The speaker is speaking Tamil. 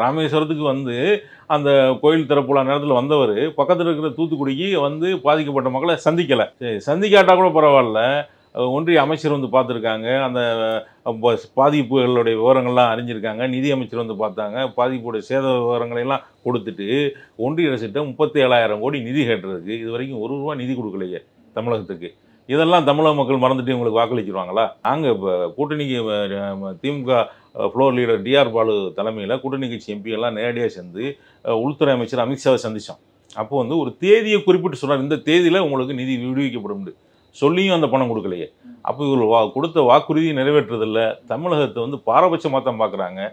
ராமேஸ்வரத்துக்கு வந்து அந்த கோயில் திறப்புள்ள நேரத்தில் வந்தவர் பக்கத்தில் இருக்கிற தூத்துக்குடிக்கு வந்து பாதிக்கப்பட்ட மக்களை சந்திக்கலை சந்திக்காட்டால் கூட பரவாயில்ல ஒன்றிய அமைச்சர் வந்து பார்த்துருக்காங்க அந்த பாதிப்புகளுடைய விவரங்கள்லாம் அறிஞ்சிருக்காங்க நிதி அமைச்சர் வந்து பார்த்தாங்க பாதிப்புடைய சேத விவரங்களையெல்லாம் கொடுத்துட்டு ஒன்றிய அரசிட்ட முப்பத்தி ஏழாயிரம் கோடி நிதி கேட்டுறதுக்கு இது வரைக்கும் ஒரு ரூபா நிதி கொடுக்கலையே தமிழகத்துக்கு இதெல்லாம் தமிழக மக்கள் மறந்துட்டு இவங்களுக்கு வாக்களிச்சிருவாங்களா நாங்கள் இப்போ கூட்டணிக்கு DMK floor leader T R Baalu தலைமையில் கூட்டணி கட்சி எம்பியெல்லாம் நேரடியாக சேர்ந்து உள்துறை அமைச்சர் அமித்ஷாவை சந்தித்தோம் அப்போ வந்து ஒரு தேதியை குறிப்பிட்டு சொன்னார் இந்த தேதியில் உங்களுக்கு நிதி விடுவிக்கப்படும் சொல்லியும் அந்த பணம் கொடுக்கலையே அப்போ இவர்கள் வா கொடுத்த வாக்குறுதியை நிறைவேற்றுறதில்ல தமிழகத்தை வந்து பாரபட்சமாக தான் பார்க்குறாங்க